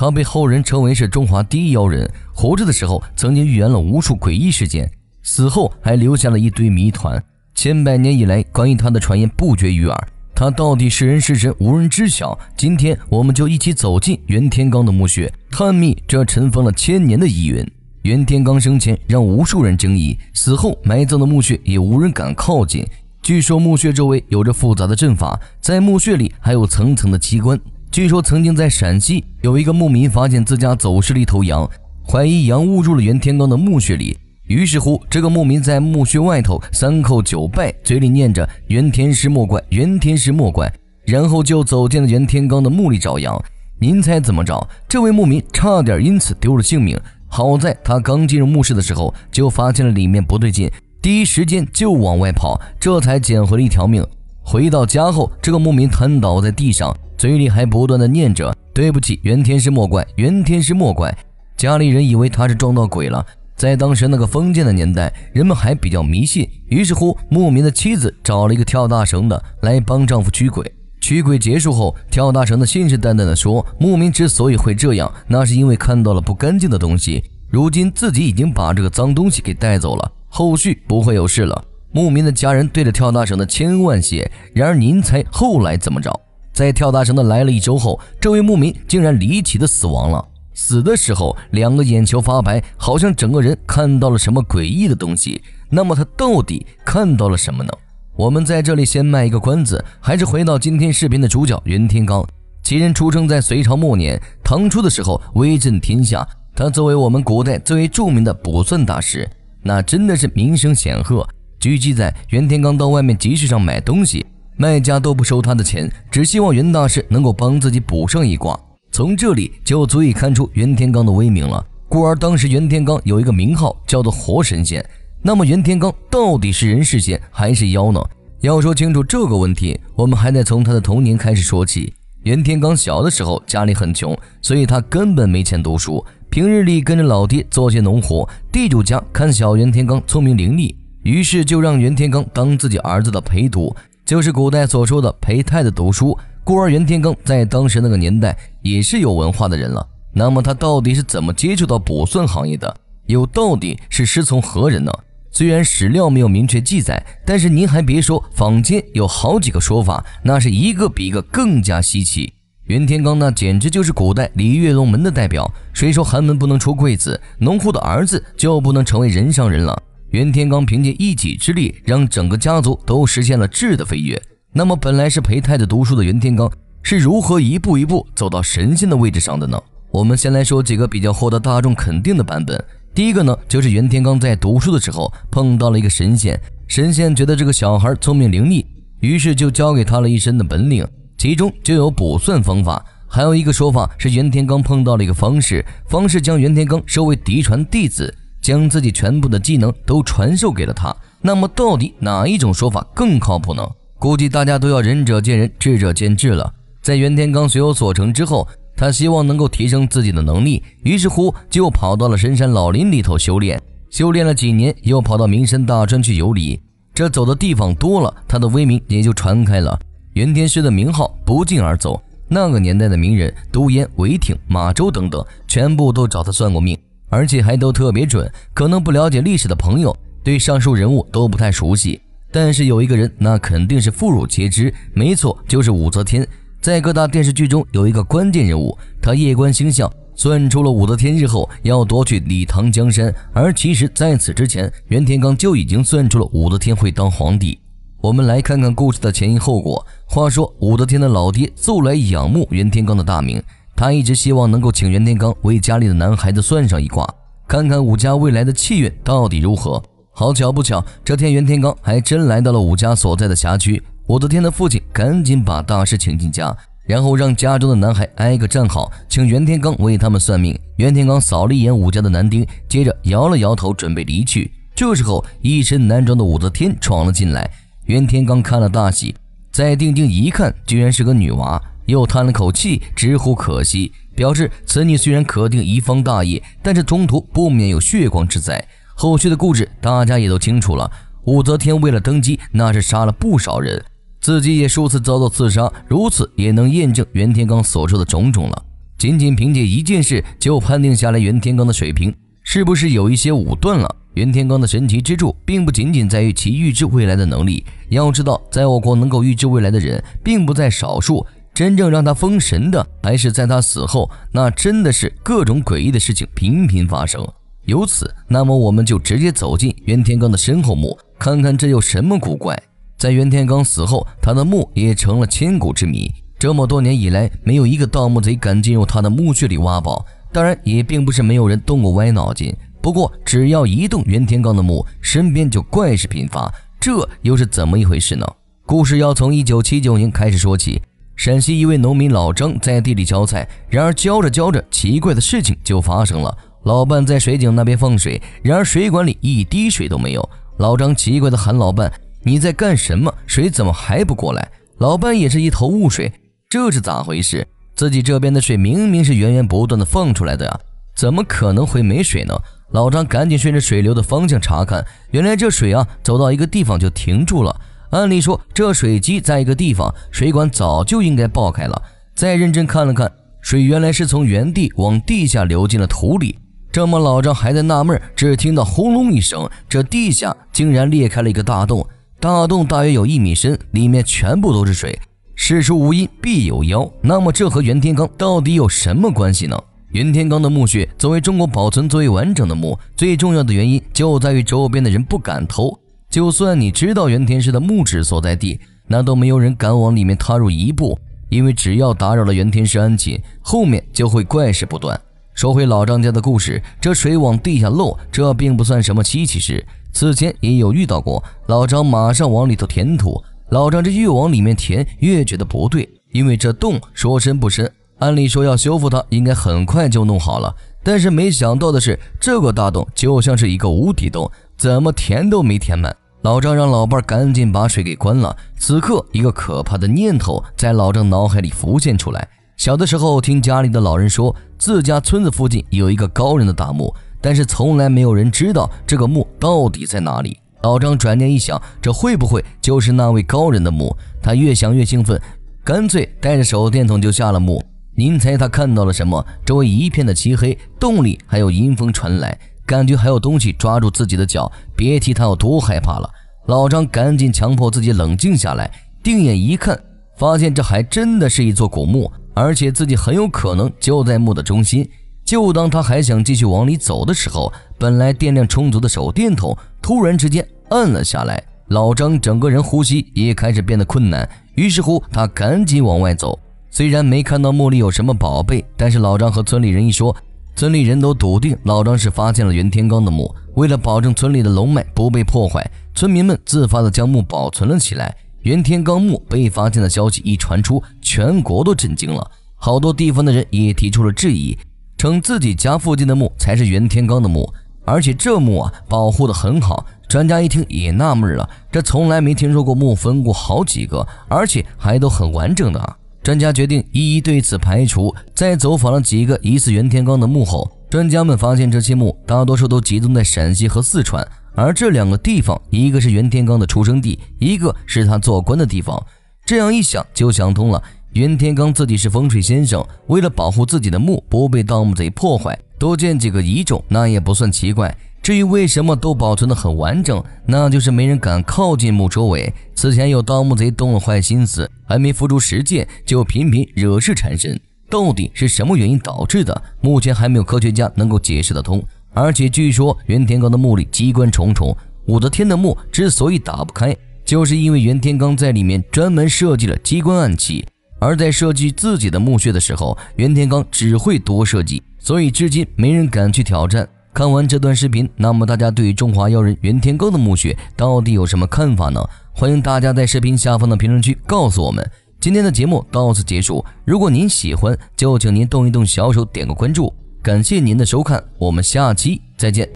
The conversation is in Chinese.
他被后人称为是中华第一妖人，活着的时候曾经预言了无数诡异事件，死后还留下了一堆谜团。千百年以来，关于他的传言不绝于耳，他到底是人是神，无人知晓。今天，我们就一起走进袁天罡的墓穴，探秘这尘封了千年的疑云。袁天罡生前让无数人争议，死后埋葬的墓穴也无人敢靠近。据说墓穴周围有着复杂的阵法，在墓穴里还有层层的机关。据说曾经在陕西有一个牧民发现自家走失了一头羊，怀疑羊误入了袁天罡的墓穴里。于是乎，这个牧民在墓穴外头三叩九拜，嘴里念着“袁天师莫怪，袁天师莫怪”，然后就走进了袁天罡的墓里找羊。您猜怎么着？这位牧民差点因此丢了性命。好在他刚进入墓室的时候就发现了里面不对劲，第一时间就往外跑，这才捡回了一条命。回到家后，这个牧民瘫倒在地上。嘴里还不断的念着“对不起，袁天师莫怪，袁天师莫怪”。家里人以为他是撞到鬼了。在当时那个封建的年代，人们还比较迷信，于是乎，牧民的妻子找了一个跳大绳的来帮丈夫驱鬼。驱鬼结束后，跳大绳的信誓旦旦的说：“牧民之所以会这样，那是因为看到了不干净的东西。如今自己已经把这个脏东西给带走了，后续不会有事了。”牧民的家人对着跳大绳的千恩万谢。然而您猜后来怎么着？在跳大绳的来了一周后，这位牧民竟然离奇的死亡了。死的时候，两个眼球发白，好像整个人看到了什么诡异的东西。那么他到底看到了什么呢？我们在这里先卖一个关子，还是回到今天视频的主角袁天罡。其人出生在隋朝末年，唐初的时候威震天下。他作为我们古代最为著名的卜算大师，那真的是名声显赫。据记载，袁天罡到外面集市上买东西。卖家都不收他的钱，只希望袁大师能够帮自己补上一卦。从这里就足以看出袁天罡的威名了。故而当时袁天罡有一个名号叫做“活神仙”。那么袁天罡到底是人是仙还是妖呢？要说清楚这个问题，我们还得从他的童年开始说起。袁天罡小的时候家里很穷，所以他根本没钱读书，平日里跟着老爹做些农活。地主家看小袁天罡聪明伶俐，于是就让袁天罡当自己儿子的陪读。就是古代所说的陪太子读书孤儿袁天罡，在当时那个年代也是有文化的人了。那么他到底是怎么接触到卜算行业的？又到底是师从何人呢？虽然史料没有明确记载，但是您还别说，坊间有好几个说法，那是一个比一个更加稀奇。袁天罡那简直就是古代鲤鱼跃龙门的代表。谁说寒门不能出贵子？农户的儿子就不能成为人上人了？袁天罡凭借一己之力，让整个家族都实现了质的飞跃。那么，本来是陪太子读书的袁天罡，是如何一步一步走到神仙的位置上的呢？我们先来说几个比较获得大众肯定的版本。第一个呢，就是袁天罡在读书的时候碰到了一个神仙，神仙觉得这个小孩聪明伶俐，于是就教给他了一身的本领，其中就有卜算方法。还有一个说法是，袁天罡碰到了一个方士，方士将袁天罡收为嫡传弟子。将自己全部的技能都传授给了他，那么到底哪一种说法更靠谱呢？估计大家都要仁者见仁，智者见智了。在袁天罡学有所成之后，他希望能够提升自己的能力，于是乎就跑到了深山老林里头修炼。修炼了几年，又跑到名山大川去游历。这走的地方多了，他的威名也就传开了。袁天师的名号不胫而走，那个年代的名人都言韦挺、马周等等，全部都找他算过命。而且还都特别准，可能不了解历史的朋友对上述人物都不太熟悉，但是有一个人那肯定是妇孺皆知，没错，就是武则天。在各大电视剧中有一个关键人物，他夜观星象，算出了武则天日后要夺取李唐江山。而其实在此之前，袁天罡就已经算出了武则天会当皇帝。我们来看看故事的前因后果。话说武则天的老爹素来仰慕袁天罡的大名。他一直希望能够请袁天罡为家里的男孩子算上一卦，看看武家未来的气运到底如何。好巧不巧，这天袁天罡还真来到了武家所在的辖区。武则天的父亲赶紧把大师请进家，然后让家中的男孩挨个站好，请袁天罡为他们算命。袁天罡扫了一眼武家的男丁，接着摇了摇头，准备离去。这时候，一身男装的武则天闯了进来，袁天罡看了大喜，再定睛一看，居然是个女娃。又叹了口气，直呼可惜，表示此女虽然可定一方大业，但是中途不免有血光之灾。后续的故事大家也都清楚了。武则天为了登基，那是杀了不少人，自己也数次遭到刺杀，如此也能验证袁天罡所说的种种了。仅仅凭借一件事就判定下来袁天罡的水平，是不是有一些武断了？袁天罡的神奇之处，并不仅仅在于其预知未来的能力。要知道，在我国能够预知未来的人，并不在少数。真正让他封神的，还是在他死后，那真的是各种诡异的事情频频发生。由此，那么我们就直接走进袁天罡的身后墓，看看这有什么古怪。在袁天罡死后，他的墓也成了千古之谜。这么多年以来，没有一个盗墓贼敢进入他的墓穴里挖宝。当然，也并不是没有人动过歪脑筋。不过，只要一动袁天罡的墓，身边就怪事频发。这又是怎么一回事呢？故事要从一九七九年开始说起。陕西一位农民老张在地里浇菜，然而浇着浇着，奇怪的事情就发生了。老伴在水井那边放水，然而水管里一滴水都没有。老张奇怪地喊老伴：“你在干什么？水怎么还不过来？”老伴也是一头雾水，这是咋回事？自己这边的水明明是源源不断的放出来的呀，怎么可能会没水呢？老张赶紧顺着水流的方向查看，原来这水啊，走到一个地方就停住了。按理说，这水机在一个地方，水管早就应该爆开了。再认真看了看，水原来是从原地往地下流进了土里。这么，老张还在纳闷，只听到轰隆一声，这地下竟然裂开了一个大洞。大洞大约有一米深，里面全部都是水。事出无因，必有妖。那么，这和袁天罡到底有什么关系呢？袁天罡的墓穴作为中国保存最为完整的墓，最重要的原因就在于周边的人不敢偷。就算你知道袁天师的墓址所在地，那都没有人敢往里面踏入一步，因为只要打扰了袁天师安寝，后面就会怪事不断。说回老张家的故事，这水往地下漏，这并不算什么稀奇事，此前也有遇到过。老张马上往里头填土，老张这越往里面填，越觉得不对，因为这洞说深不深，按理说要修复它，应该很快就弄好了，但是没想到的是，这个大洞就像是一个无底洞，怎么填都没填满。老张让老伴赶紧把水给关了。此刻，一个可怕的念头在老张脑海里浮现出来。小的时候，听家里的老人说，自家村子附近有一个高人的大墓，但是从来没有人知道这个墓到底在哪里。老张转念一想，这会不会就是那位高人的墓？他越想越兴奋，干脆带着手电筒就下了墓。您猜他看到了什么？周围一片的漆黑，洞里还有阴风传来。感觉还有东西抓住自己的脚，别提他有多害怕了。老张赶紧强迫自己冷静下来，定眼一看，发现这还真的是一座古墓，而且自己很有可能就在墓的中心。就当他还想继续往里走的时候，本来电量充足的手电筒突然之间暗了下来，老张整个人呼吸也开始变得困难。于是乎，他赶紧往外走。虽然没看到墓里有什么宝贝，但是老张和村里人一说。村里人都笃定老张是发现了袁天罡的墓。为了保证村里的龙脉不被破坏，村民们自发的将墓保存了起来。袁天罡墓被发现的消息一传出，全国都震惊了，好多地方的人也提出了质疑，称自己家附近的墓才是袁天罡的墓，而且这墓啊保护的很好。专家一听也纳闷了，这从来没听说过墓分过好几个，而且还都很完整的。啊。专家决定一一对此排除，在走访了几个疑似袁天罡的墓后，专家们发现这些墓大多数都集中在陕西和四川，而这两个地方，一个是袁天罡的出生地，一个是他做官的地方。这样一想就想通了，袁天罡自己是风水先生，为了保护自己的墓不被盗墓贼破坏，多建几个遗冢那也不算奇怪。至于为什么都保存的很完整，那就是没人敢靠近墓周围。此前有盗墓贼动了坏心思，还没付诸实践，就频频惹事缠身。到底是什么原因导致的？目前还没有科学家能够解释得通。而且据说袁天罡的墓里机关重重，武则天的墓之所以打不开，就是因为袁天罡在里面专门设计了机关暗器。而在设计自己的墓穴的时候，袁天罡只会多设计，所以至今没人敢去挑战。看完这段视频，那么大家对中华妖人袁天罡的墓穴到底有什么看法呢？欢迎大家在视频下方的评论区告诉我们。今天的节目到此结束，如果您喜欢，就请您动一动小手点个关注，感谢您的收看，我们下期再见。